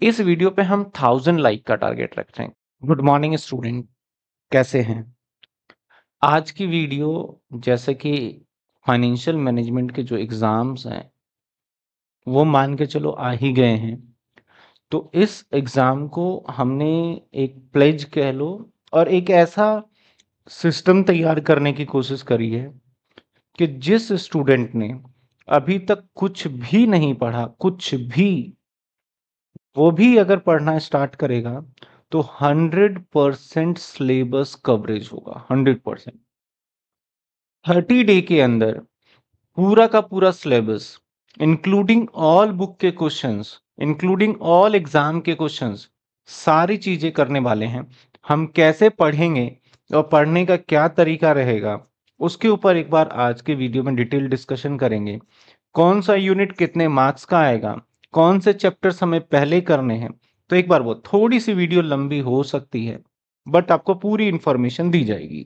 इस वीडियो पे हम थाउजेंड लाइक का टारगेट रखते हैं गुड मॉर्निंग स्टूडेंट कैसे हैं आज की वीडियो जैसे कि फाइनेंशियल मैनेजमेंट के जो एग्ज़ाम्स हैं वो मान के चलो आ ही गए हैं तो इस एग्ज़ाम को हमने एक प्लेज कह लो और एक ऐसा सिस्टम तैयार करने की कोशिश करी है कि जिस स्टूडेंट ने अभी तक कुछ भी नहीं पढ़ा कुछ भी वो भी अगर पढ़ना स्टार्ट करेगा तो हंड्रेड परसेंट सिलेबस कवरेज होगा हंड्रेड परसेंट थर्टी डे के अंदर पूरा का पूरा सिलेबस इंक्लूडिंग ऑल बुक के क्वेश्चंस इंक्लूडिंग ऑल एग्जाम के क्वेश्चंस सारी चीजें करने वाले हैं हम कैसे पढ़ेंगे और पढ़ने का क्या तरीका रहेगा उसके ऊपर एक बार आज के वीडियो में डिटेल डिस्कशन करेंगे कौन सा यूनिट कितने मार्क्स का आएगा कौन से चैप्टर्स हमें पहले करने हैं तो एक बार वो थोड़ी सी वीडियो लंबी हो सकती है बट आपको पूरी इंफॉर्मेशन दी जाएगी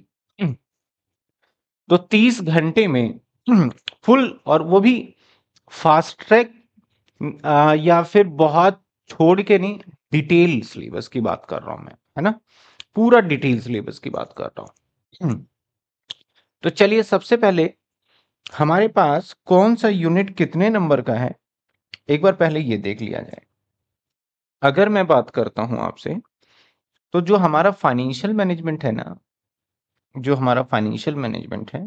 तो 30 घंटे में फुल और वो भी फास्ट ट्रैक या फिर बहुत छोड़ के नहीं डिटेल सिलेबस की बात कर रहा हूं मैं है ना पूरा डिटेल सिलेबस की बात कर रहा हूं तो चलिए सबसे पहले हमारे पास कौन सा यूनिट कितने नंबर का है एक बार पहले ये देख लिया जाए अगर मैं बात करता हूं आपसे तो जो हमारा फाइनेंशियल मैनेजमेंट है ना जो हमारा फाइनेंशियल मैनेजमेंट है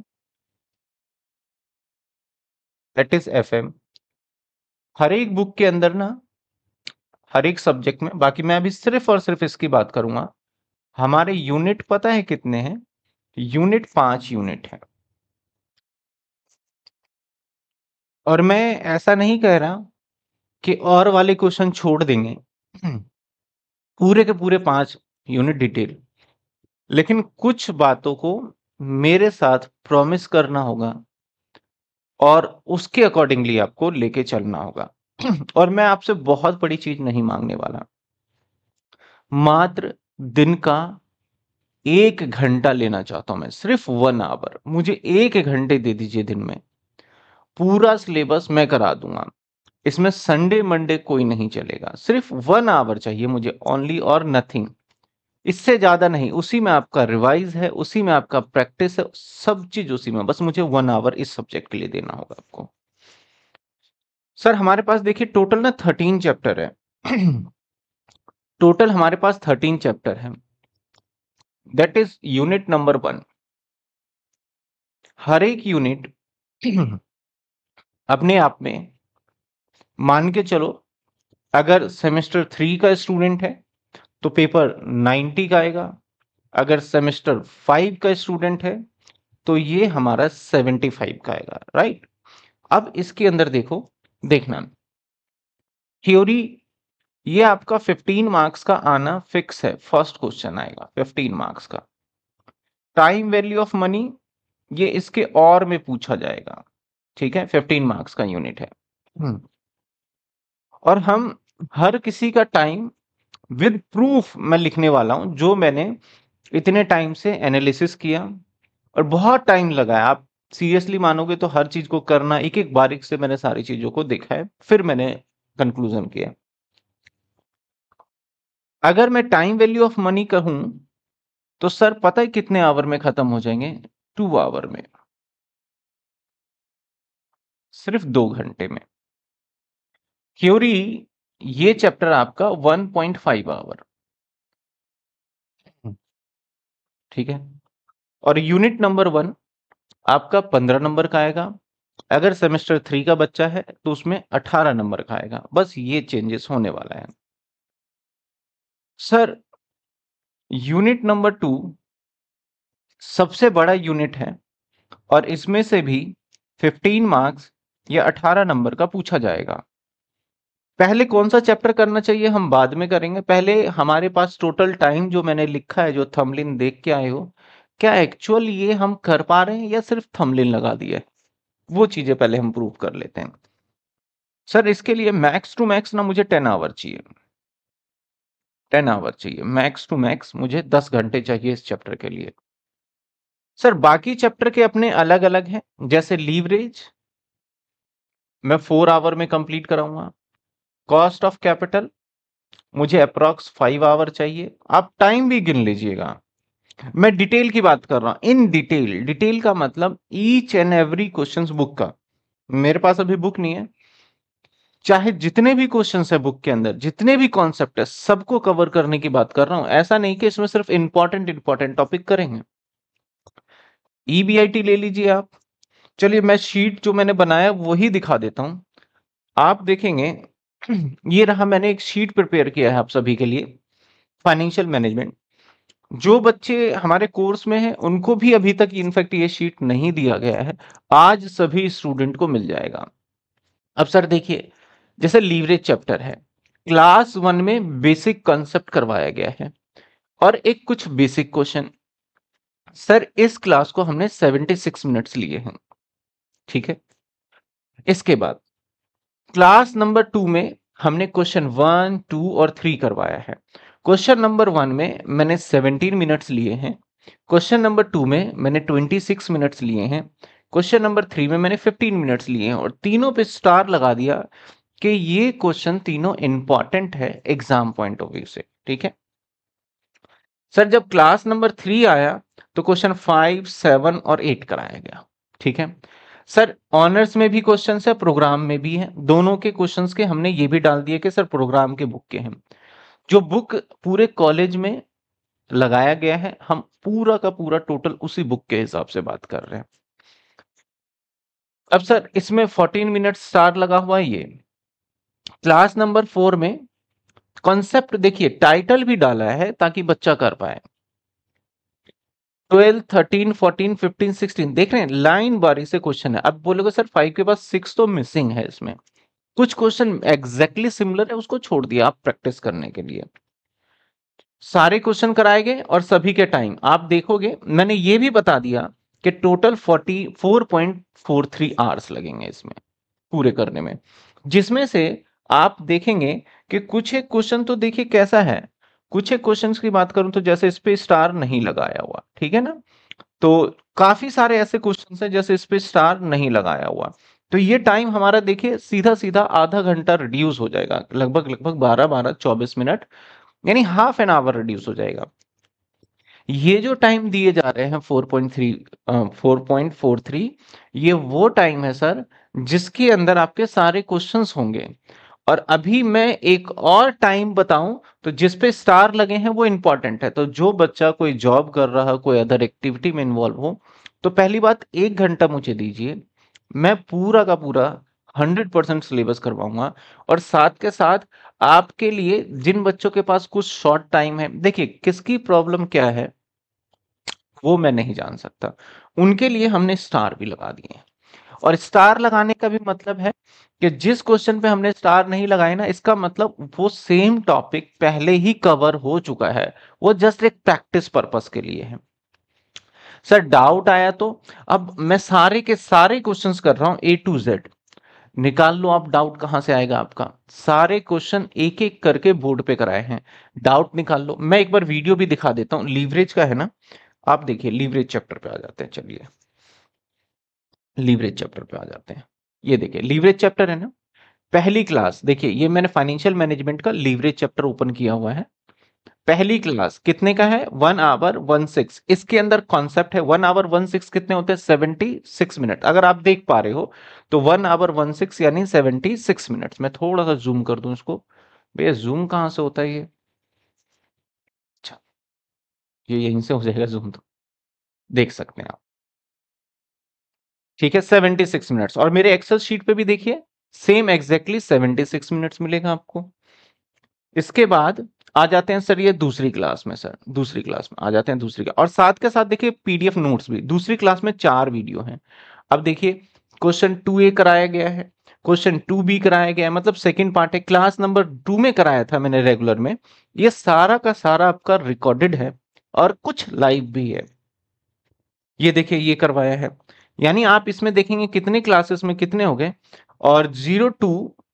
दैट इज एफ हर एक बुक के अंदर ना हर एक सब्जेक्ट में बाकी मैं अभी सिर्फ और सिर्फ इसकी बात करूंगा हमारे यूनिट पता है कितने हैं यूनिट पांच यूनिट है और मैं ऐसा नहीं कह रहा कि और वाले क्वेश्चन छोड़ देंगे पूरे के पूरे पांच यूनिट डिटेल लेकिन कुछ बातों को मेरे साथ प्रॉमिस करना होगा और उसके अकॉर्डिंगली आपको लेके चलना होगा और मैं आपसे बहुत बड़ी चीज नहीं मांगने वाला मात्र दिन का एक घंटा लेना चाहता हूं मैं सिर्फ वन आवर मुझे एक घंटे दे दीजिए दिन में पूरा सिलेबस मैं करा दूंगा इसमें संडे मंडे कोई नहीं चलेगा सिर्फ वन आवर चाहिए मुझे ओनली और नथिंग इससे ज़्यादा नहीं उसी में आपका रिवाइज है उसी में आपका प्रैक्टिस है सब चीज़ उसी में बस मुझे वन आवर इस सब्जेक्ट के लिए देना होगा आपको सर हमारे पास देखिए टोटल ना थर्टीन चैप्टर है टोटल हमारे पास थर्टीन चैप्टर है that is unit number one हर एक यूनिट अपने आप में मान के चलो अगर सेमेस्टर थ्री का स्टूडेंट है तो पेपर नाइन्टी का आएगा अगर सेमेस्टर फाइव का स्टूडेंट है तो ये हमारा सेवेंटी फाइव का आएगा राइट अब इसके अंदर देखो देखना थ्योरी ये आपका फिफ्टीन मार्क्स का आना फिक्स है फर्स्ट क्वेश्चन आएगा फिफ्टीन मार्क्स का टाइम वैल्यू ऑफ मनी ये इसके और में पूछा जाएगा ठीक है फिफ्टीन मार्क्स का यूनिट है हम्म। और हम हर किसी का टाइम विद प्रूफ मैं लिखने वाला हूं जो मैंने इतने टाइम से एनालिसिस किया और बहुत टाइम लगाया आप सीरियसली मानोगे तो हर चीज को करना एक एक बारीक से मैंने सारी चीजों को देखा है फिर मैंने कंक्लूजन किया अगर मैं टाइम वैल्यू ऑफ मनी कहूं तो सर पता है कितने आवर में खत्म हो जाएंगे टू आवर में सिर्फ दो घंटे में थ्योरी ये चैप्टर आपका 1.5 आवर हम्म। ठीक है और यूनिट नंबर वन आपका 15 नंबर का आएगा अगर सेमेस्टर थ्री का बच्चा है तो उसमें 18 नंबर का आएगा बस ये चेंजेस होने वाला है सर यूनिट नंबर टू सबसे बड़ा यूनिट है और इसमें से भी 15 मार्क्स या 18 नंबर का पूछा जाएगा पहले कौन सा चैप्टर करना चाहिए हम बाद में करेंगे पहले हमारे पास टोटल टाइम जो मैंने लिखा है जो थमलिन देख के आए हो क्या एक्चुअल ये हम कर पा रहे हैं या सिर्फ थमलिन लगा दिए वो चीज़ें पहले हम प्रूव कर लेते हैं सर इसके लिए मैक्स टू मैक्स ना मुझे टेन आवर चाहिए टेन आवर चाहिए मैक्स टू मैक्स मुझे दस घंटे चाहिए इस चैप्टर के लिए सर बाकी चैप्टर के अपने अलग अलग हैं जैसे लीवरेज मैं फोर आवर में कंप्लीट कराऊंगा कॉस्ट ऑफ कैपिटल मुझे अप्रॉक्स फाइव आवर चाहिए आप टाइम भी गिन लीजिएगा मैं डिटेल की बात कर रहा हूं इन डिटेल डिटेल का मतलब each and every question book का मेरे पास अभी बुक नहीं है चाहे जितने भी क्वेश्चन है बुक के अंदर जितने भी कॉन्सेप्ट है सबको कवर करने की बात कर रहा हूं ऐसा नहीं कि इसमें सिर्फ इंपॉर्टेंट इंपॉर्टेंट टॉपिक करेंगे ईबीआईटी e ले लीजिए आप चलिए मैं शीट जो मैंने बनाया वही दिखा देता हूं आप देखेंगे ये रहा मैंने एक शीट प्रिपेयर किया है आप सभी के लिए फाइनेंशियल मैनेजमेंट जो बच्चे हमारे कोर्स में हैं उनको भी अभी तक इनफैक्ट ये शीट नहीं दिया गया है आज सभी स्टूडेंट को मिल जाएगा अब सर देखिए जैसे लीवरेज चैप्टर है क्लास वन में बेसिक कॉन्सेप्ट करवाया गया है और एक कुछ बेसिक क्वेश्चन सर इस क्लास को हमने 76 मिनट्स लिए हैं ठीक है इसके बाद क्लास नंबर टू में हमने क्वेश्चन वन टू और थ्री करवाया है क्वेश्चन नंबर वन में मैंने सेवनटीन मिनट्स लिए हैं क्वेश्चन नंबर टू में मैंने ट्वेंटी सिक्स मिनट्स लिए हैं क्वेश्चन नंबर थ्री में मैंने फिफ्टीन मिनट्स लिए हैं और तीनों पे स्टार लगा दिया कि ये क्वेश्चन तीनों इंपॉर्टेंट है एग्जाम पॉइंट ऑफ व्यू से ठीक है सर जब क्लास नंबर थ्री आया तो क्वेश्चन फाइव सेवन और एट कराया गया ठीक है सर ऑनर्स में भी क्वेश्चन है प्रोग्राम में भी है दोनों के क्वेश्चन के हमने ये भी डाल दिए कि सर प्रोग्राम के बुक के हैं जो बुक पूरे कॉलेज में लगाया गया है हम पूरा का पूरा टोटल उसी बुक के हिसाब से बात कर रहे हैं अब सर इसमें 14 मिनट स्टार लगा हुआ है ये क्लास नंबर फोर में कॉन्सेप्ट देखिए टाइटल भी डाला है ताकि बच्चा कर पाए twelve thirteen fourteen fifteen sixteen देख रहे हैं लाइन बारी से क्वेश्चन है अब बोलोगे सर फाइव के पास सिक्स तो मिसिंग है इसमें कुछ क्वेश्चन एग्जैक्टली सिमिलर है उसको छोड़ दिया आप प्रैक्टिस करने के लिए सारे क्वेश्चन कराए गए और सभी के टाइम आप देखोगे मैंने ये भी बता दिया कि total forty four point four three hours लगेंगे इसमें पूरे करने में जिसमें से आप देखेंगे कि कुछ एक क्वेश्चन तो देखिए कैसा है कुछ एक क्वेश्चन की बात करूं तो जैसे इस पे स्टार नहीं लगाया हुआ ठीक है ना तो काफी सारे ऐसे क्वेश्चन हैं जैसे इस पे स्टार नहीं लगाया हुआ तो ये टाइम हमारा देखिए सीधा सीधा आधा घंटा रिड्यूस हो जाएगा लगभग लगभग बारह बारह चौबीस मिनट यानी हाफ एन आवर रिड्यूस हो जाएगा ये जो टाइम दिए जा रहे हैं 4.3 4.43 ये वो टाइम है सर जिसके अंदर आपके सारे क्वेश्चंस होंगे और अभी मैं एक और टाइम बताऊं तो जिस पे स्टार लगे हैं वो इंपॉर्टेंट है तो जो बच्चा कोई जॉब कर रहा कोई अदर एक्टिविटी में इन्वॉल्व हो तो पहली बात एक घंटा मुझे दीजिए मैं पूरा का पूरा हंड्रेड परसेंट सिलेबस करवाऊंगा और साथ के साथ आपके लिए जिन बच्चों के पास कुछ शॉर्ट टाइम है देखिए किसकी प्रॉब्लम क्या है वो मैं नहीं जान सकता उनके लिए हमने स्टार भी लगा दिए और स्टार लगाने का भी मतलब है कि जिस क्वेश्चन पे हमने स्टार नहीं लगाए ना इसका मतलब वो सेम टॉपिक पहले ही कवर हो चुका है वो जस्ट एक प्रैक्टिस पर्पस के लिए है सर डाउट आया तो अब मैं सारे के सारे क्वेश्चन कर रहा हूँ ए टू जेड निकाल लो आप डाउट कहां से आएगा आपका सारे क्वेश्चन एक एक करके बोर्ड पे कराए हैं डाउट निकाल लो मैं एक बार वीडियो भी दिखा देता हूँ लीवरेज का है ना आप देखिए लीवरेज चैप्टर पे आ जाते हैं चलिए लीवरेज चैप्टर पे आ जाते हैं ये देखिए लीवरेज चैप्टर है ना पहली क्लास देखिए ये मैंने फाइनेंशियल मैनेजमेंट का लीवरेज चैप्टर ओपन किया हुआ है पहली क्लास कितने का है वन आवर वन सिक्स इसके अंदर कॉन्सेप्ट है वन आवर वन सिक्स कितने होते हैं सेवेंटी सिक्स मिनट अगर आप देख पा रहे हो तो वन आवर वन सिक्स यानी सेवेंटी सिक्स मिनट मैं थोड़ा सा जूम कर दूं इसको भैया जूम कहां से होता है ये अच्छा ये यहीं से हो जाएगा जूम तो देख सकते हैं आप ठीक है 76 मिनट्स और मेरे एक्सेल शीट पे भी देखिए सेम एग्जैक्टली 76 मिनट्स मिलेगा आपको इसके बाद आ जाते हैं सर ये दूसरी क्लास में सर दूसरी क्लास में आ जाते हैं दूसरी क्लास और साथ के साथ देखिए पीडीएफ नोट्स भी दूसरी क्लास में चार वीडियो हैं अब देखिए क्वेश्चन टू ए कराया गया है क्वेश्चन टू बी कराया गया है मतलब सेकंड पार्ट है क्लास नंबर टू में कराया था मैंने रेगुलर में ये सारा का सारा आपका रिकॉर्डेड है और कुछ लाइव भी है ये देखिए ये करवाया है यानी आप इसमें देखेंगे कितने क्लासेस में कितने हो गए और जीरो टू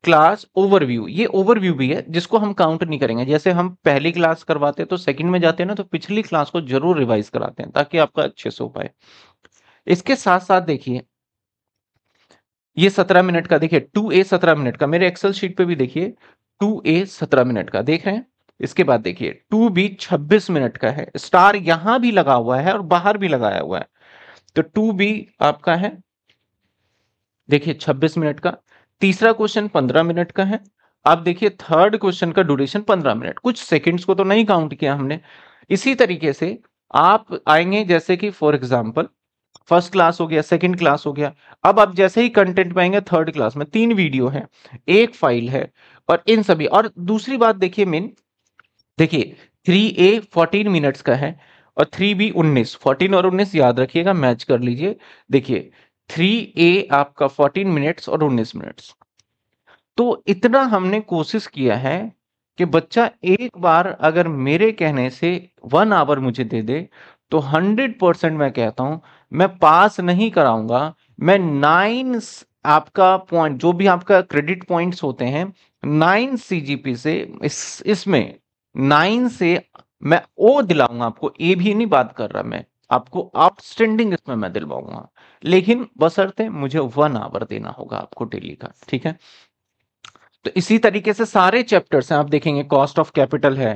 क्लास ओवरव्यू ये ओवरव्यू भी है जिसको हम काउंट नहीं करेंगे जैसे हम पहली क्लास करवाते हैं तो सेकंड में जाते हैं ना तो पिछली क्लास को जरूर रिवाइज कराते हैं ताकि आपका अच्छे से हो पाए इसके साथ साथ देखिए ये सत्रह मिनट का देखिए टू ए सत्रह मिनट का मेरे एक्सेल शीट पे भी देखिए टू ए सत्रह मिनट का देख रहे हैं इसके बाद देखिए टू बी छब्बीस मिनट का है स्टार यहां भी लगा हुआ है और बाहर भी लगाया हुआ है तो टू बी आपका है देखिए 26 मिनट का तीसरा क्वेश्चन 15 मिनट का है आप देखिए थर्ड क्वेश्चन का ड्यूरेशन 15 मिनट कुछ सेकंड्स को तो नहीं काउंट किया हमने इसी तरीके से आप आएंगे जैसे कि फॉर एग्जाम्पल फर्स्ट क्लास हो गया सेकंड क्लास हो गया अब आप जैसे ही कंटेंट पाएंगे थर्ड क्लास में तीन वीडियो हैं एक फाइल है और इन सभी और दूसरी बात देखिए मेन देखिए थ्री ए फोर्टीन मिनट्स का है और थ्री बी उन्नीस फोर्टीन और उन्नीस याद रखिएगा मैच कर लीजिए देखिए थ्री ए आपका फोर्टीन मिनट्स और उन्नीस मिनट्स तो इतना हमने कोशिश किया है कि बच्चा एक बार अगर मेरे कहने से वन आवर मुझे दे दे तो हंड्रेड परसेंट मैं कहता हूं मैं पास नहीं कराऊंगा मैं नाइन आपका पॉइंट जो भी आपका क्रेडिट पॉइंट्स होते हैं नाइन सी से इस इसमें नाइन से मैं ओ दिलाऊंगा आपको ए भी नहीं बात कर रहा मैं आपको आउटस्टैंडिंग इसमें मैं दिलवाऊंगा लेकिन बसरते मुझे वन आवर देना होगा आपको डेली का ठीक है तो इसी तरीके से सारे चैप्टर्स हैं आप देखेंगे कॉस्ट ऑफ कैपिटल है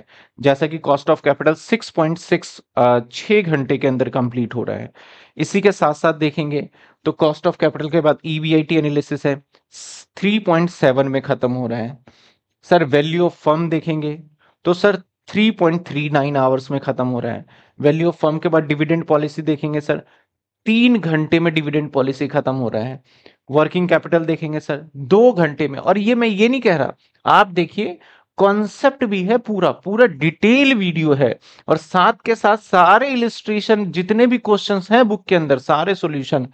जैसा कि cost of capital 6.6 point six घंटे के अंदर कंप्लीट हो रहा है इसी के साथ साथ देखेंगे तो कॉस्ट ऑफ कैपिटल के बाद ईवीआईटी e एनालिसिस है 3.7 में ख़त्म हो रहा है सर वैल्यू ऑफ फर्म देखेंगे तो सर 3.39 आवर्स में खत्म हो रहा है वैल्यू ऑफ फर्म के बाद डिविडेंड पॉलिसी देखेंगे सर तीन घंटे में डिविडेंड पॉलिसी खत्म हो रहा है वर्किंग कैपिटल देखेंगे सर दो घंटे में और ये मैं ये नहीं कह रहा आप देखिए कॉन्सेप्ट भी है पूरा पूरा डिटेल वीडियो है और साथ के साथ सारे इलिस्ट्रेशन जितने भी क्वेश्चंस हैं बुक के अंदर सारे सॉल्यूशन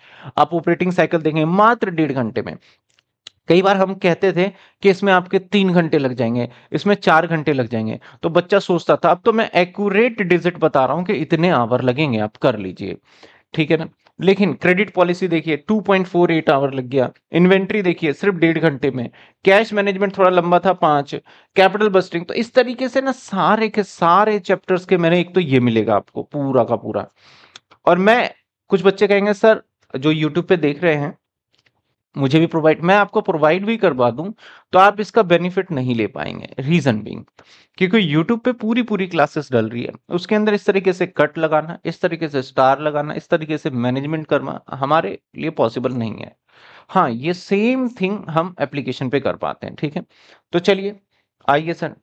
आप ऑपरेटिंग साइकिल देखेंगे मात्र डेढ़ घंटे में कई बार हम कहते थे कि इसमें आपके तीन घंटे लग जाएंगे इसमें चार घंटे लग जाएंगे तो बच्चा सोचता था अब तो मैं एक्यूरेट डिजिट बता रहा हूं कि इतने आवर लगेंगे आप कर लीजिए ठीक है ना लेकिन क्रेडिट पॉलिसी देखिए 2.48 आवर लग गया इन्वेंट्री देखिए सिर्फ डेढ़ घंटे में कैश मैनेजमेंट थोड़ा लंबा था पांच कैपिटल बस्टिंग तो इस तरीके से ना सारे के सारे चैप्टर्स के मैंने एक तो ये मिलेगा आपको पूरा का पूरा और मैं कुछ बच्चे कहेंगे सर जो यूट्यूब पे देख रहे हैं मुझे भी प्रोवाइड मैं आपको प्रोवाइड भी करवा दूं तो आप इसका बेनिफिट नहीं ले पाएंगे रीजन बिंग क्योंकि यूट्यूब पे पूरी पूरी क्लासेस डल रही है उसके अंदर इस तरीके से कट लगाना इस तरीके से स्टार लगाना इस तरीके से मैनेजमेंट करना हमारे लिए पॉसिबल नहीं है हाँ ये सेम थिंग हम एप्लीकेशन पे कर पाते हैं ठीक है तो चलिए आइए सर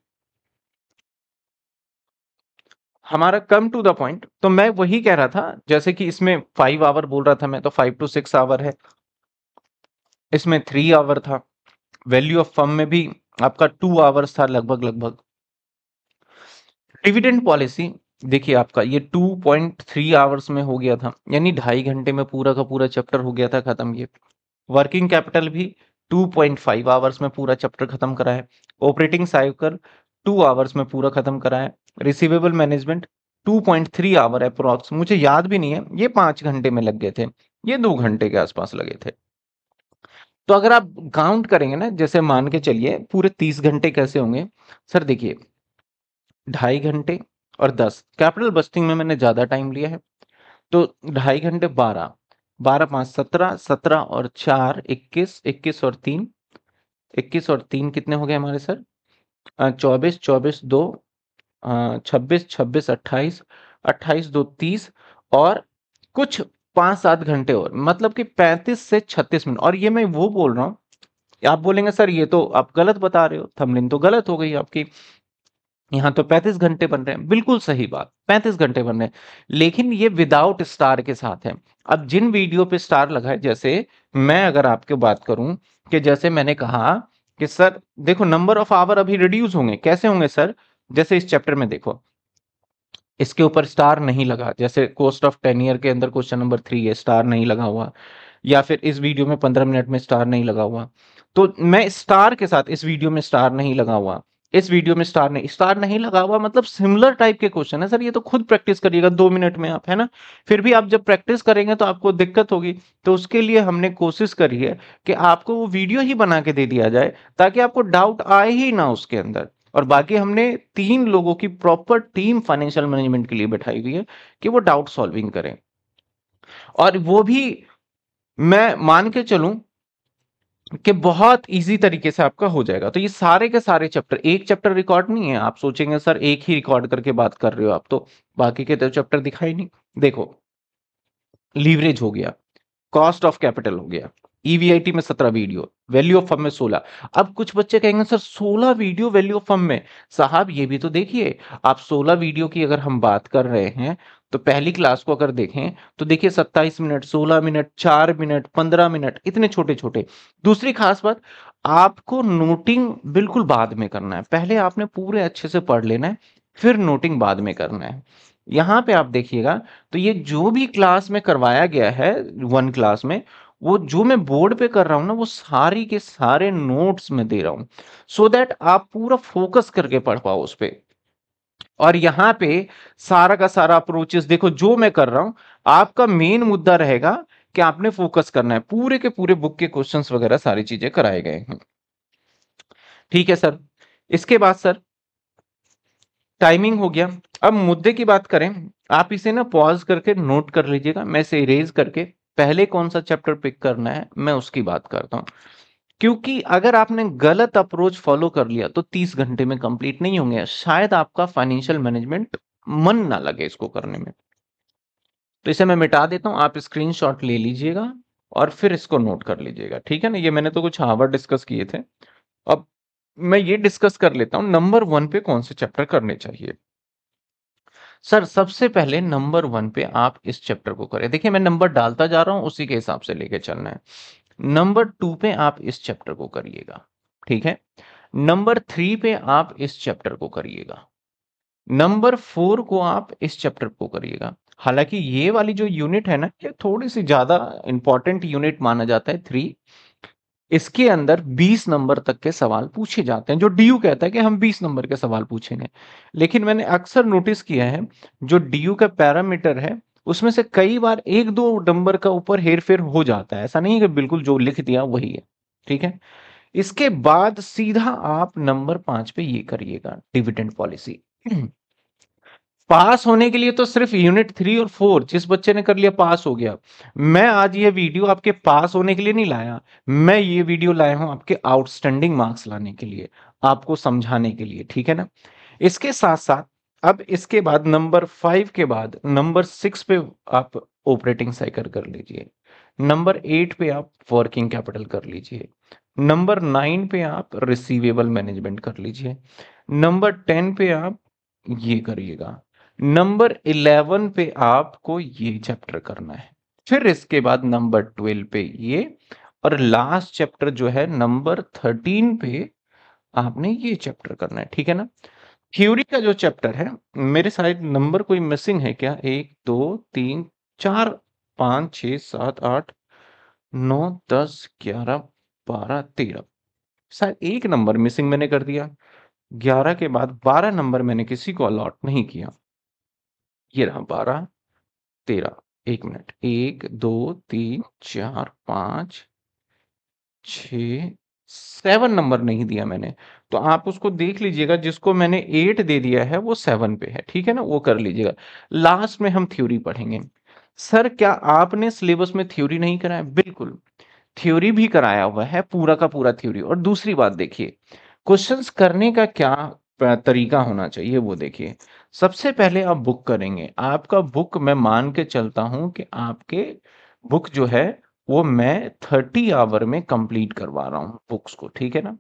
हमारा कम टू द पॉइंट तो मैं वही कह रहा था जैसे कि इसमें फाइव आवर बोल रहा था मैं तो फाइव टू सिक्स आवर है इसमें थ्री आवर था वैल्यू ऑफ फर्म में भी आपका टू आवर्स था लगभग लगभग डिविडेंड पॉलिसी देखिए आपका ये 2.3 आवर्स में हो गया था यानी ढाई घंटे में पूरा का पूरा चैप्टर हो गया था खत्म ये वर्किंग कैपिटल भी 2.5 आवर्स में पूरा चैप्टर खत्म करा है ऑपरेटिंग साइकिल 2 आवर्स में पूरा खत्म करा है रिसीवेबल मैनेजमेंट 2.3 आवर अप्रॉक्स मुझे याद भी नहीं है ये पांच घंटे में लग गए थे ये दो घंटे के आसपास लगे थे तो अगर आप काउंट करेंगे ना जैसे मान के चलिए पूरे तीस घंटे कैसे होंगे सर देखिए ढाई घंटे और दस कैपिटल बस्टिंग में मैंने ज़्यादा टाइम लिया है तो ढाई घंटे बारह बारह पांच सत्रह सत्रह और चार इक्कीस इक्कीस और तीन इक्कीस और तीन कितने हो गए हमारे सर चौबीस चौबीस दो छब्बीस छब्बीस अट्ठाईस अट्ठाईस दो तीस और कुछ पांच सात घंटे और मतलब कि पैंतीस से छत्तीस मिनट और ये मैं वो बोल रहा हूँ आप बोलेंगे सर ये तो आप गलत बता रहे हो थमलिन तो गलत हो गई आपकी यहाँ तो 35 घंटे बन रहे हैं बिल्कुल सही बात 35 घंटे बन रहे हैं लेकिन ये विदाउट स्टार के साथ है अब जिन वीडियो पे स्टार लगा है जैसे मैं अगर आपके बात करूं कि जैसे मैंने कहा कि सर देखो नंबर ऑफ आवर अभी रिड्यूस होंगे कैसे होंगे सर जैसे इस चैप्टर में देखो इसके ऊपर स्टार नहीं लगा जैसे कोस्ट ऑफ टेन ईयर के अंदर क्वेश्चन नंबर थ्री है स्टार नहीं लगा हुआ या फिर इस वीडियो में पंद्रह मिनट में स्टार नहीं लगा हुआ तो मैं स्टार के साथ इस वीडियो में स्टार नहीं लगा हुआ इस वीडियो में स्टार नहीं स्टार नहीं लगा हुआ मतलब सिमिलर टाइप के क्वेश्चन है सर ये तो खुद प्रैक्टिस करिएगा दो मिनट में आप है ना फिर भी आप जब प्रैक्टिस करेंगे तो आपको दिक्कत होगी तो उसके लिए हमने कोशिश करी है कि आपको वो वीडियो ही बना के दे दिया जाए ताकि आपको डाउट आए ही ना उसके अंदर और बाकी हमने तीन लोगों की प्रॉपर टीम फाइनेंशियल मैनेजमेंट के लिए बैठाई हुई है कि वो डाउट सॉल्विंग करें और वो भी मैं मान के चलूं कि बहुत इजी तरीके से आपका हो जाएगा तो ये सारे के सारे चैप्टर एक चैप्टर रिकॉर्ड नहीं है आप सोचेंगे सर एक ही रिकॉर्ड करके बात कर रहे हो आप तो बाकी के तो चैप्टर दिखाई नहीं देखो लीवरेज हो गया कॉस्ट ऑफ कैपिटल हो गया ईवीआईटी e में सत्रह वीडियो वैल्यू ऑफ फर्म में सोलह अब कुछ बच्चे कहेंगे सर सोलह वीडियो वैल्यू ऑफ फर्म में साहब ये भी तो देखिए आप सोलह वीडियो की अगर हम बात कर रहे हैं तो पहली क्लास को अगर देखें तो देखिए सत्ताईस मिनट सोलह मिनट चार मिनट पंद्रह मिनट इतने छोटे छोटे दूसरी खास बात आपको नोटिंग बिल्कुल बाद में करना है पहले आपने पूरे अच्छे से पढ़ लेना है फिर नोटिंग बाद में करना है यहाँ पे आप देखिएगा तो ये जो भी क्लास में करवाया गया है वन क्लास में वो जो मैं बोर्ड पे कर रहा हूँ ना वो सारी के सारे नोट्स में दे रहा हूँ सो दैट आप पूरा फोकस करके पढ़ पाओ उस पर और यहाँ पे सारा का सारा अप्रोचेस देखो जो मैं कर रहा हूँ आपका मेन मुद्दा रहेगा कि आपने फोकस करना है पूरे के पूरे बुक के क्वेश्चंस वगैरह सारी चीजें कराए गए हैं ठीक है सर इसके बाद सर टाइमिंग हो गया अब मुद्दे की बात करें आप इसे ना पॉज करके नोट कर लीजिएगा मैं इसे इरेज करके पहले कौन सा चैप्टर पिक करना है मैं उसकी बात करता हूँ क्योंकि अगर आपने गलत अप्रोच फॉलो कर लिया तो तीस घंटे में कंप्लीट नहीं होंगे शायद आपका फाइनेंशियल मैनेजमेंट मन ना लगे इसको करने में तो इसे मैं मिटा देता हूँ आप स्क्रीनशॉट ले लीजिएगा और फिर इसको नोट कर लीजिएगा ठीक है ना ये मैंने तो कुछ हावर डिस्कस किए थे अब मैं ये डिस्कस कर लेता हूँ नंबर वन पे कौन से चैप्टर करने चाहिए सर सबसे पहले नंबर वन पे आप इस चैप्टर को करें देखिए मैं नंबर डालता जा रहा हूं उसी के हिसाब से लेके चलना है नंबर टू पे आप इस चैप्टर को करिएगा ठीक है नंबर थ्री पे आप इस चैप्टर को करिएगा नंबर फोर को आप इस चैप्टर को करिएगा हालांकि ये वाली जो यूनिट है ना ये थोड़ी सी ज्यादा इंपॉर्टेंट यूनिट माना जाता है थ्री इसके अंदर 20 नंबर तक के सवाल पूछे जाते हैं जो डीयू कहता है कि हम 20 नंबर के सवाल पूछेंगे लेकिन मैंने अक्सर नोटिस किया है जो डीयू का पैरामीटर है उसमें से कई बार एक दो नंबर का ऊपर हेर फेर हो जाता है ऐसा नहीं कि बिल्कुल जो लिख दिया वही है ठीक है इसके बाद सीधा आप नंबर पांच पे ये करिएगा डिविडेंड पॉलिसी पास होने के लिए तो सिर्फ यूनिट थ्री और फोर जिस बच्चे ने कर लिया पास हो गया मैं आज ये वीडियो आपके पास होने के लिए नहीं लाया मैं ये वीडियो लाया हूं आपके आउटस्टैंडिंग मार्क्स लाने के लिए आपको समझाने के लिए ठीक है ना इसके साथ साथ अब इसके बाद नंबर फाइव के बाद नंबर सिक्स पे आप ऑपरेटिंग साइकिल कर लीजिए नंबर एट पे आप वर्किंग कैपिटल कर लीजिए नंबर नाइन पे आप रिसीवेबल मैनेजमेंट कर लीजिए नंबर टेन पे आप ये करिएगा नंबर इलेवन पे आपको ये चैप्टर करना है फिर इसके बाद नंबर ट्वेल्व पे ये और लास्ट चैप्टर जो है नंबर थर्टीन पे आपने ये चैप्टर करना है ठीक है ना थ्योरी का जो चैप्टर है मेरे साइड नंबर कोई मिसिंग है क्या एक दो तीन चार पाँच छ सात आठ नौ दस ग्यारह बारह तेरह शायद एक नंबर मिसिंग मैंने कर दिया ग्यारह के बाद बारह नंबर मैंने किसी को अलॉट नहीं किया ये रहा बारह तेरह एक मिनट एक दो तीन चार पांच छ सेवन नंबर नहीं दिया मैंने तो आप उसको देख लीजिएगा जिसको मैंने एट दे दिया है वो सेवन पे है ठीक है ना वो कर लीजिएगा लास्ट में हम थ्योरी पढ़ेंगे सर क्या आपने सिलेबस में थ्योरी नहीं कराया बिल्कुल थ्योरी भी कराया हुआ है पूरा का पूरा थ्योरी और दूसरी बात देखिए क्वेश्चंस करने का क्या तरीका होना चाहिए वो देखिए सबसे पहले आप बुक करेंगे आपका बुक मैं मान के चलता हूं कि आपके बुक जो है वो मैं थर्टी आवर में कंप्लीट करवा रहा हूं बुक्स को ठीक है ना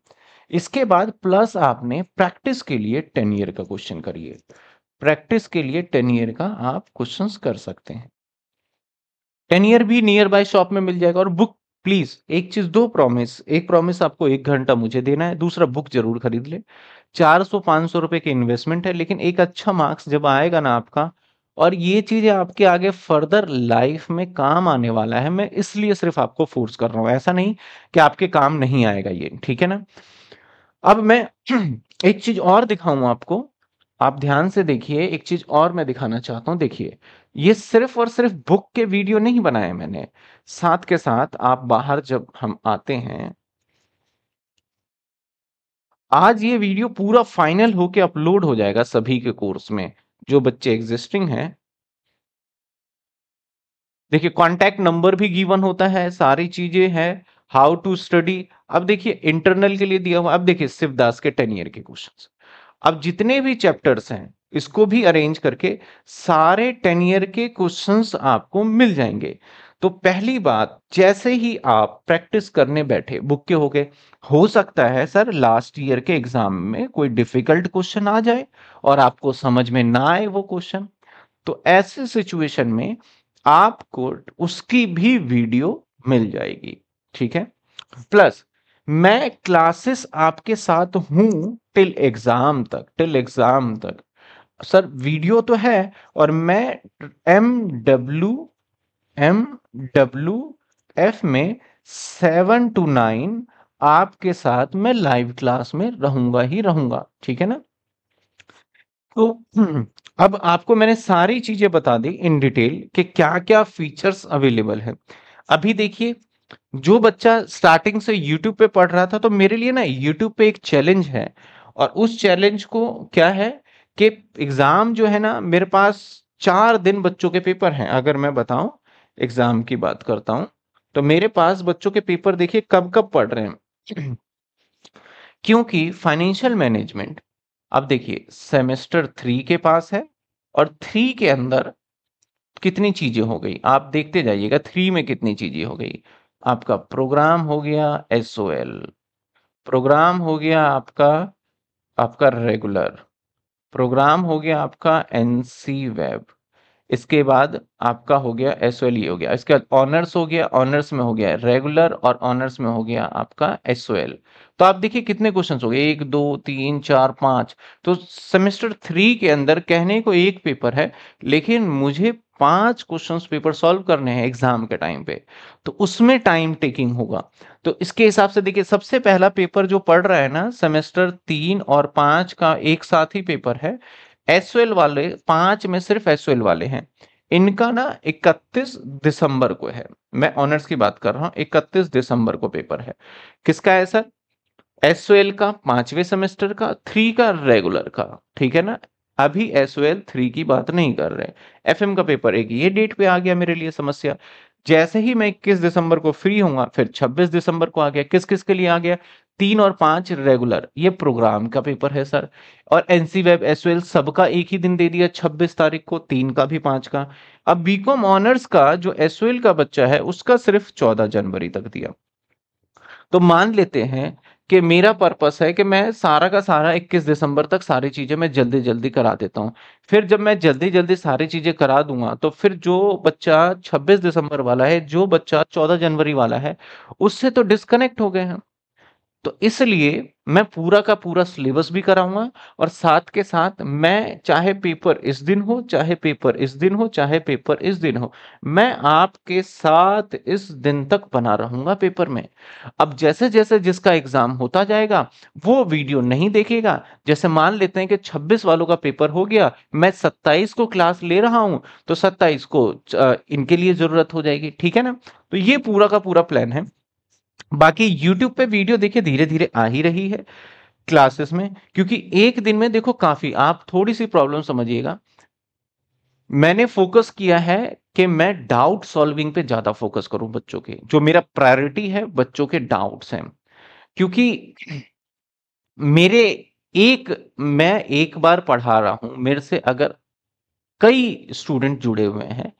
इसके बाद प्लस आपने प्रैक्टिस के लिए टेन ईयर का क्वेश्चन करिए प्रैक्टिस के लिए टेन ईयर का आप क्वेश्चन कर सकते हैं टेन ईयर भी नियर बाय शॉप में मिल जाएगा और बुक प्लीज एक चीज दो प्रॉमिस एक प्रॉमिस आपको एक घंटा मुझे देना है दूसरा बुक जरूर खरीद ले चार सौ पांच सौ रुपए की इन्वेस्टमेंट है लेकिन एक अच्छा मार्क्स जब आएगा ना आपका और ये चीज़ें आपके आगे फर्दर लाइफ में काम आने वाला है मैं इसलिए सिर्फ आपको फोर्स कर रहा हूं ऐसा नहीं कि आपके काम नहीं आएगा ये ठीक है ना अब मैं एक चीज़ और दिखाऊं आपको आप ध्यान से देखिए एक चीज़ और मैं दिखाना चाहता हूँ देखिए ये सिर्फ और सिर्फ बुक के वीडियो नहीं बनाए मैंने साथ के साथ आप बाहर जब हम आते हैं आज ये वीडियो पूरा फाइनल होके अपलोड हो जाएगा सभी के कोर्स में जो बच्चे एग्जिस्टिंग हैं देखिए कांटेक्ट नंबर भी गिवन होता है सारी चीजें हैं हाउ टू स्टडी अब देखिए इंटरनल के लिए दिया हुआ अब देखिए शिवदास के टेन ईयर के क्वेश्चन अब जितने भी चैप्टर्स हैं इसको भी अरेंज करके सारे टेन ईयर के क्वेश्चंस आपको मिल जाएंगे तो पहली बात जैसे ही आप प्रैक्टिस करने बैठे बुक के हो गए हो सकता है सर लास्ट ईयर के एग्जाम में कोई डिफिकल्ट क्वेश्चन आ जाए और आपको समझ में ना आए वो क्वेश्चन तो ऐसे सिचुएशन में आपको उसकी भी वीडियो मिल जाएगी ठीक है प्लस मैं क्लासेस आपके साथ हूं टिल एग्जाम तक टिल एग्जाम तक सर वीडियो तो है और मैं M W M W F में सेवन टू नाइन आपके साथ मैं लाइव क्लास में रहूंगा ही रहूंगा ठीक है ना तो अब आपको मैंने सारी चीजें बता दी इन डिटेल कि क्या क्या फीचर्स अवेलेबल है अभी देखिए जो बच्चा स्टार्टिंग से YouTube पे पढ़ रहा था तो मेरे लिए ना YouTube पे एक चैलेंज है और उस चैलेंज को क्या है कि एग्जाम जो है ना मेरे पास चार दिन बच्चों के पेपर हैं अगर मैं बताऊं एग्जाम की बात करता हूं तो मेरे पास बच्चों के पेपर देखिए कब कब पढ़ रहे हैं क्योंकि फाइनेंशियल मैनेजमेंट अब देखिए सेमेस्टर थ्री के पास है और थ्री के अंदर कितनी चीजें हो गई आप देखते जाइएगा थ्री में कितनी चीजें हो गई आपका प्रोग्राम हो गया एस प्रोग्राम हो गया आपका आपका रेगुलर प्रोग्राम हो गया आपका एनसी वेब इसके बाद आपका हो गया एस e हो गया इसके बाद ऑनर्स हो गया ऑनर्स में हो गया रेगुलर और ऑनर्स में हो गया आपका एस तो आप देखिए कितने क्वेश्चन हो गए एक दो तीन चार पाँच तो सेमेस्टर थ्री के अंदर कहने को एक पेपर है लेकिन मुझे पांच क्वेश्चंस पेपर सॉल्व करने हैं एग्जाम के टाइम पे तो उसमें टाइम टेकिंग होगा तो इसके हिसाब से देखिए सबसे पहला पेपर जो पढ़ रहा है ना सेमेस्टर तीन और पांच का एक साथ ही पेपर है एसओएल वाले पांच में सिर्फ एसओएल वाले हैं इनका ना 31 दिसंबर को है मैं ऑनर्स की बात कर रहा हूँ 31 दिसंबर को पेपर है किसका है सर एसओएल का पांचवें सेमेस्टर का थ्री का रेगुलर का ठीक है ना अभी एसओएल थ्री की बात नहीं कर रहे एफ का पेपर एक ये डेट पे आ गया मेरे लिए समस्या जैसे ही मैं 21 दिसंबर को फ्री हूंगा फिर 26 दिसंबर को आ गया किस किस के लिए आ गया तीन और पांच रेगुलर ये प्रोग्राम का पेपर है सर और एनसी वेब एस सबका एक ही दिन दे दिया छब्बीस तारीख को तीन का भी पांच का अब बीकॉम ऑनर्स का जो एस का बच्चा है उसका सिर्फ चौदह जनवरी तक दिया तो मान लेते हैं कि मेरा पर्पस है कि मैं सारा का सारा 21 दिसंबर तक सारी चीज़ें मैं जल्दी जल्दी करा देता हूँ फिर जब मैं जल्दी जल्दी सारी चीज़ें करा दूंगा तो फिर जो बच्चा 26 दिसंबर वाला है जो बच्चा 14 जनवरी वाला है उससे तो डिस्कनेक्ट हो गए हैं तो इसलिए मैं पूरा का पूरा सिलेबस भी कराऊंगा और साथ के साथ मैं चाहे पेपर इस दिन हो चाहे पेपर इस दिन हो चाहे पेपर इस दिन हो मैं आपके साथ इस दिन तक बना रहूंगा पेपर में अब जैसे जैसे जिसका एग्जाम होता जाएगा वो वीडियो नहीं देखेगा जैसे मान लेते हैं कि 26 वालों का पेपर हो गया मैं 27 को क्लास ले रहा हूं तो सत्ताईस को इनके लिए जरूरत हो जाएगी ठीक है ना तो ये पूरा का पूरा प्लान है बाकी यूट्यूब पे वीडियो देखिए धीरे धीरे आ ही रही है क्लासेस में क्योंकि एक दिन में देखो काफी आप थोड़ी सी प्रॉब्लम समझिएगा मैंने फोकस किया है कि मैं डाउट सॉल्विंग पे ज्यादा फोकस करूं बच्चों के जो मेरा प्रायोरिटी है बच्चों के डाउट्स हैं क्योंकि मेरे एक मैं एक बार पढ़ा रहा हूं मेरे से अगर कई स्टूडेंट जुड़े हुए हैं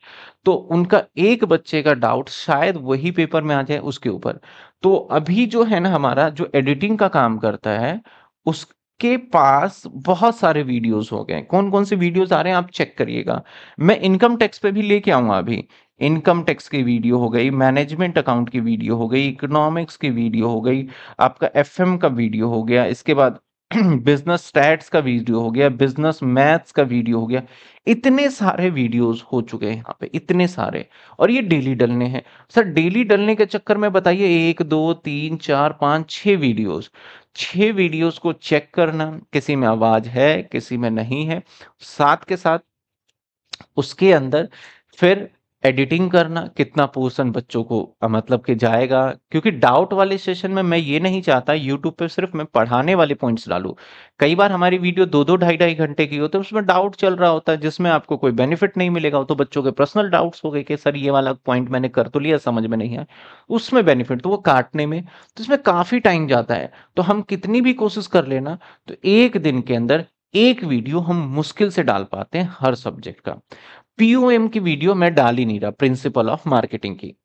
तो उनका एक बच्चे का डाउट शायद वही पेपर में आ जाए उसके ऊपर तो अभी जो है ना हमारा जो एडिटिंग का काम करता है उसके पास बहुत सारे वीडियोस हो गए कौन कौन से वीडियोस आ रहे हैं आप चेक करिएगा मैं इनकम टैक्स पे भी लेके आऊंगा अभी इनकम टैक्स की वीडियो हो गई मैनेजमेंट अकाउंट की वीडियो हो गई इकोनॉमिक्स की वीडियो हो गई आपका एफएम का वीडियो हो गया इसके बाद बिजनेस स्टैट्स का वीडियो हो गया बिजनेस मैथ्स का वीडियो हो गया इतने सारे वीडियोस हो चुके हैं यहाँ पे इतने सारे और ये डेली डलने हैं सर डेली डलने के चक्कर में बताइए एक दो तीन चार पाँच छः वीडियोस छः वीडियोस को चेक करना किसी में आवाज़ है किसी में नहीं है साथ के साथ उसके अंदर फिर एडिटिंग करना कितना पोर्सन बच्चों को मतलब कि जाएगा क्योंकि डाउट वाले सेशन में मैं ये नहीं चाहता यूट्यूब पे सिर्फ मैं पढ़ाने वाले पॉइंट्स डालू कई बार हमारी वीडियो दो दो ढाई ढाई घंटे की होती तो है उसमें डाउट चल रहा होता है जिसमें आपको कोई बेनिफिट नहीं मिलेगा तो बच्चों के पर्सनल डाउट्स हो गए कि सर ये वाला पॉइंट मैंने कर तो लिया समझ में नहीं आया उसमें बेनिफिट तो वो काटने में तो इसमें काफ़ी टाइम जाता है तो हम कितनी भी कोशिश कर लेना तो एक दिन के अंदर एक वीडियो हम मुश्किल से डाल पाते हैं हर सब्जेक्ट का पीओएम की वीडियो मैं डाल ही नहीं रहा प्रिंसिपल ऑफ मार्केटिंग की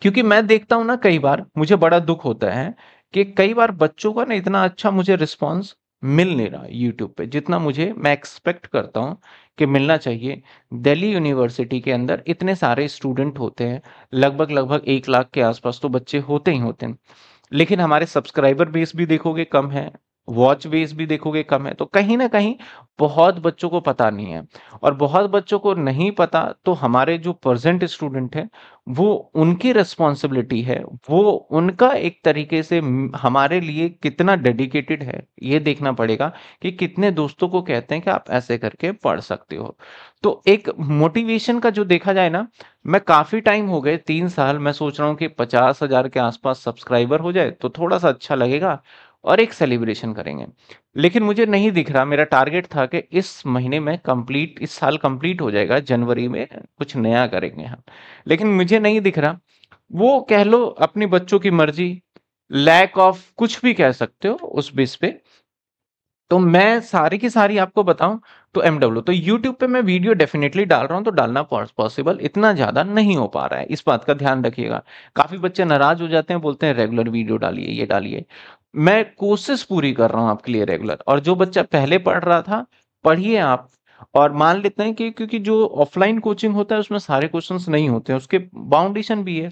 क्योंकि मैं देखता हूं ना कई बार मुझे बड़ा दुख होता है कि कई बार बच्चों का ना इतना अच्छा मुझे रिस्पॉन्स मिल नहीं रहा यूट्यूब पे जितना मुझे मैं एक्सपेक्ट करता हूँ कि मिलना चाहिए दिल्ली यूनिवर्सिटी के अंदर इतने सारे स्टूडेंट होते हैं लगभग लगभग एक लाख के आसपास तो बच्चे होते ही होते हैं लेकिन हमारे सब्सक्राइबर बेस भी देखोगे कम है वॉच बेस भी देखोगे कम है तो कहीं ना कहीं बहुत बच्चों को पता नहीं है और बहुत बच्चों को नहीं पता तो हमारे जो प्रेजेंट स्टूडेंट हैं वो उनकी रिस्पॉन्सिबिलिटी है वो उनका एक तरीके से हमारे लिए कितना डेडिकेटेड है ये देखना पड़ेगा कि कितने दोस्तों को कहते हैं कि आप ऐसे करके पढ़ सकते हो तो एक मोटिवेशन का जो देखा जाए ना मैं काफ़ी टाइम हो गए तीन साल मैं सोच रहा हूँ कि पचास हज़ार के आसपास सब्सक्राइबर हो जाए तो थोड़ा सा अच्छा लगेगा और एक सेलिब्रेशन करेंगे लेकिन मुझे नहीं दिख रहा मेरा टारगेट था कि इस महीने में कंप्लीट इस साल कंप्लीट हो जाएगा जनवरी में कुछ नया करेंगे हम लेकिन मुझे नहीं दिख रहा वो कह लो अपने बच्चों की मर्जी लैक ऑफ कुछ भी कह सकते हो उस बेस पे तो मैं सारी की सारी आपको बताऊं तो एमडब्ल्यू तो यूट्यूब पे मैं वीडियो डेफिनेटली डाल रहा हूं तो डालना पॉसिबल इतना ज़्यादा नहीं हो पा रहा है इस बात का ध्यान रखिएगा काफ़ी बच्चे नाराज हो जाते हैं बोलते हैं रेगुलर वीडियो डालिए ये डालिए मैं कोशिश पूरी कर रहा हूँ आपके लिए रेगुलर और जो बच्चा पहले पढ़ रहा था पढ़िए आप और मान लेते हैं कि क्योंकि जो ऑफलाइन कोचिंग होता है उसमें सारे क्वेश्चंस नहीं होते हैं उसके बाउंडेशन भी है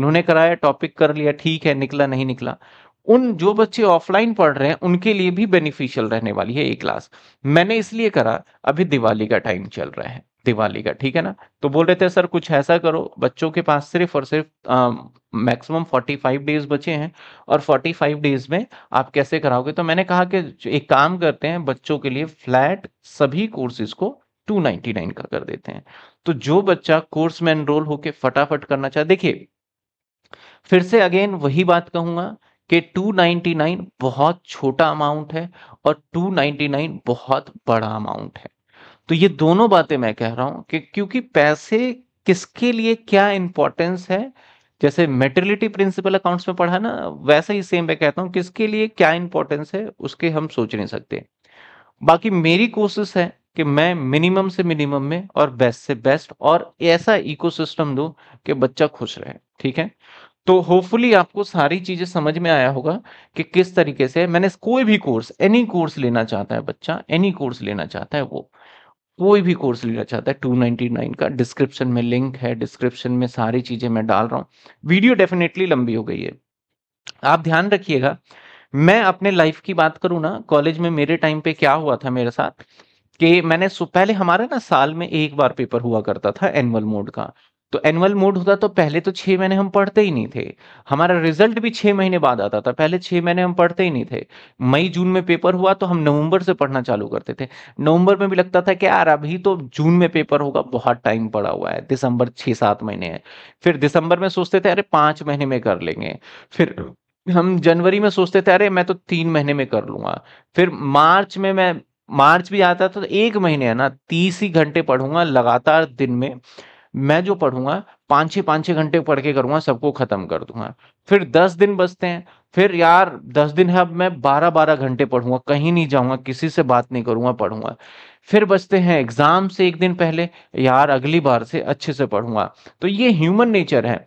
उन्होंने कराया टॉपिक कर लिया ठीक है निकला नहीं निकला उन जो बच्चे ऑफलाइन पढ़ रहे हैं उनके लिए भी बेनिफिशियल रहने वाली है ये क्लास मैंने इसलिए करा अभी दिवाली का टाइम चल रहा है दिवाली का ठीक है ना तो बोल रहे थे सर कुछ ऐसा करो बच्चों के पास सिर्फ और सिर्फ मैक्सिमम 45 डेज बचे हैं और 45 डेज में आप कैसे कराओगे तो मैंने कहा कि एक काम करते हैं बच्चों के लिए फ्लैट सभी कोर्सेज को 299 का कर देते हैं तो जो बच्चा कोर्स में एनरोल होके फटाफट करना चाहे देखिए फिर से अगेन वही बात कहूंगा कि 299 बहुत छोटा अमाउंट है और 299 बहुत बड़ा अमाउंट है तो ये दोनों बातें मैं कह रहा हूं कि क्योंकि पैसे किसके लिए क्या इंपॉर्टेंस है जैसे मेटर्लिटी प्रिंसिपल अकाउंट्स में पढ़ा ना वैसा ही सेम मैं कहता हूँ किसके लिए क्या इंपॉर्टेंस है उसके हम सोच नहीं सकते बाकी मेरी कोशिश है कि मैं मिनिमम से मिनिमम में और बेस्ट से बेस्ट और ऐसा इकोसिस्टम दूं कि बच्चा खुश रहे ठीक है तो होपफुली आपको सारी चीज़ें समझ में आया होगा कि किस तरीके से मैंने कोई भी कोर्स एनी कोर्स लेना चाहता है बच्चा एनी कोर्स लेना चाहता है वो कोई भी कोर्स लेना चाहता है 299 का डिस्क्रिप्शन में लिंक है डिस्क्रिप्शन में सारी चीज़ें मैं डाल रहा हूँ वीडियो डेफिनेटली लंबी हो गई है आप ध्यान रखिएगा मैं अपने लाइफ की बात करूँ ना कॉलेज में मेरे टाइम पे क्या हुआ था मेरे साथ कि मैंने पहले हमारे ना साल में एक बार पेपर हुआ करता था एनुअल मोड का तो एनुअल मोड होता तो पहले तो छह महीने हम पढ़ते ही नहीं थे हमारा रिजल्ट भी छह महीने बाद आता था पहले छह महीने हम पढ़ते ही नहीं थे मई जून में पेपर हुआ तो हम नवंबर से पढ़ना चालू करते थे नवंबर में भी लगता था कि यार अभी तो जून में पेपर होगा बहुत टाइम पड़ा हुआ है दिसंबर छह सात महीने है फिर दिसंबर में सोचते थे अरे पांच महीने में कर लेंगे फिर हम जनवरी में सोचते थे अरे मैं तो तीन महीने में कर लूंगा फिर मार्च में मैं मार्च भी आता था तो एक महीने है ना तीस ही घंटे पढ़ूंगा लगातार दिन में मैं जो पढ़ूंगा पांच छे पांच छे घंटे पढ़ के करूंगा सबको ख़त्म कर दूंगा फिर दस दिन बचते हैं फिर यार दस दिन है अब मैं बारह बारह घंटे पढ़ूंगा कहीं नहीं जाऊंगा किसी से बात नहीं करूंगा पढ़ूंगा फिर बचते हैं एग्ज़ाम से एक दिन पहले यार अगली बार से अच्छे से पढ़ूंगा तो ये ह्यूमन नेचर है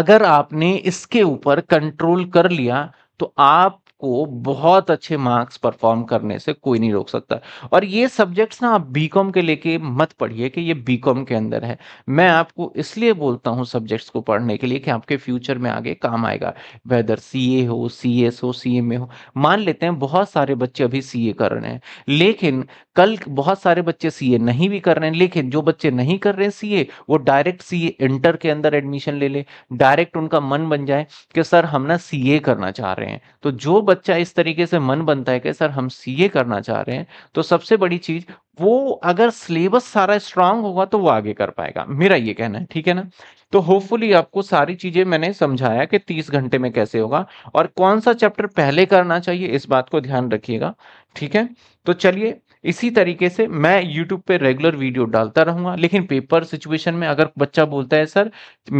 अगर आपने इसके ऊपर कंट्रोल कर लिया तो आप को बहुत अच्छे मार्क्स परफॉर्म करने से कोई नहीं रोक सकता और ये सब्जेक्ट्स ना आप बीकॉम के लेके मत पढ़िए कि ये बीकॉम के अंदर है मैं आपको इसलिए बोलता हूँ सब्जेक्ट्स को पढ़ने के लिए कि आपके फ्यूचर में आगे काम आएगा वेदर सी हो सी हो सीएमए हो मान लेते हैं बहुत सारे बच्चे अभी सी कर रहे हैं लेकिन कल बहुत सारे बच्चे सीए नहीं भी कर रहे हैं लेकिन जो बच्चे नहीं कर रहे हैं सीए वो डायरेक्ट सीए इंटर के अंदर एडमिशन ले ले डायरेक्ट उनका मन बन जाए कि सर हम ना सीए करना चाह रहे हैं तो जो बच्चा इस तरीके से मन बनता है कि सर हम सीए करना चाह रहे हैं तो सबसे बड़ी चीज वो अगर सिलेबस सारा स्ट्रांग होगा तो वो आगे कर पाएगा मेरा ये कहना है ठीक है ना तो होपफुली आपको सारी चीजें मैंने समझाया कि तीस घंटे में कैसे होगा और कौन सा चैप्टर पहले करना चाहिए इस बात को ध्यान रखिएगा ठीक है तो चलिए इसी तरीके से मैं यूट्यूब पे रेगुलर वीडियो डालता रहूंगा लेकिन पेपर सिचुएशन में अगर बच्चा बोलता है सर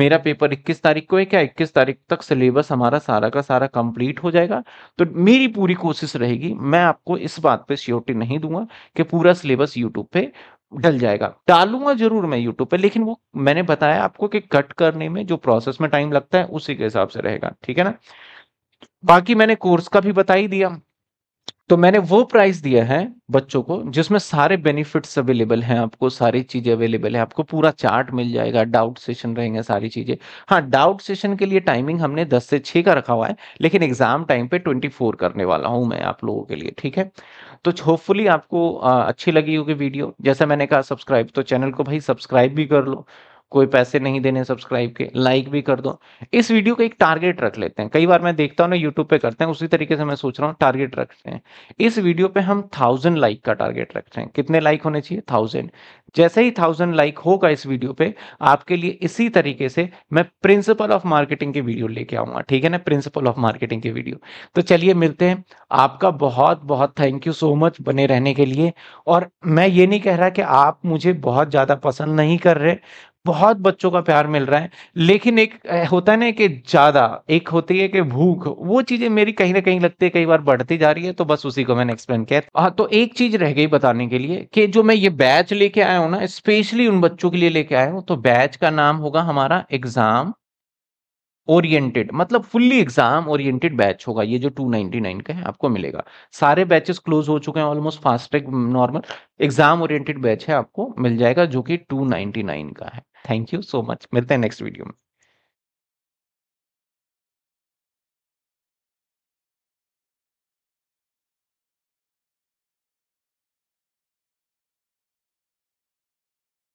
मेरा पेपर 21 तारीख को है क्या 21 तारीख तक सिलेबस हमारा सारा का सारा कंप्लीट हो जाएगा तो मेरी पूरी कोशिश रहेगी मैं आपको इस बात पे श्योरिटी नहीं दूंगा कि पूरा सिलेबस यूट्यूब पे डल जाएगा डालूंगा जरूर मैं यूट्यूब पे लेकिन वो मैंने बताया आपको कि कट करने में जो प्रोसेस में टाइम लगता है उसी के हिसाब से रहेगा ठीक है ना बाकी मैंने कोर्स का भी बता ही दिया तो मैंने वो प्राइस दिया है बच्चों को जिसमें सारे बेनिफिट्स अवेलेबल हैं आपको सारी चीज़ें अवेलेबल है आपको पूरा चार्ट मिल जाएगा डाउट सेशन रहेंगे सारी चीज़ें हाँ डाउट सेशन के लिए टाइमिंग हमने 10 से 6 का रखा हुआ है लेकिन एग्जाम टाइम पे 24 करने वाला हूं मैं आप लोगों के लिए ठीक है तो होपफुली आपको आ, अच्छी लगी होगी वीडियो जैसा मैंने कहा सब्सक्राइब तो चैनल को भाई सब्सक्राइब भी कर लो कोई पैसे नहीं देने सब्सक्राइब के लाइक भी कर दो इस वीडियो का एक टारगेट रख लेते हैं कई बार मैं देखता हूँ ना यूट्यूब पे करते हैं उसी तरीके से मैं सोच रहा हूँ टारगेट रखते हैं इस वीडियो पे हम थाउजेंड लाइक का टारगेट रखते हैं कितने लाइक होने चाहिए थाउजेंड जैसे ही थाउजेंड लाइक होगा इस वीडियो पे आपके लिए इसी तरीके से मैं प्रिंसिपल ऑफ मार्केटिंग की वीडियो लेके आऊंगा ठीक है ना प्रिंसिपल ऑफ मार्केटिंग की वीडियो तो चलिए मिलते हैं आपका बहुत बहुत थैंक यू सो मच बने रहने के लिए और मैं ये नहीं कह रहा कि आप मुझे बहुत ज़्यादा पसंद नहीं कर रहे बहुत बच्चों का प्यार मिल रहा है लेकिन एक होता है ना कि ज़्यादा एक होती है कि भूख वो चीज़ें मेरी कहीं ना कहीं लगती है कई बार बढ़ती जा रही है तो बस उसी को मैंने एक्सप्लेन किया हाँ तो एक चीज़ रह गई बताने के लिए कि जो मैं ये बैच लेके आया हूँ ना स्पेशली उन बच्चों के लिए लेके आया हूँ तो बैच का नाम होगा हमारा एग्ज़ाम ओरिएंटेड मतलब फुल्ली एग्जाम ओरिएंटेड बैच होगा ये जो 299 का है आपको मिलेगा सारे बैचेस क्लोज हो चुके हैं almost fast track normal exam oriented batch है आपको मिल जाएगा जो कि 299 का है Thank you so much. Milte the next video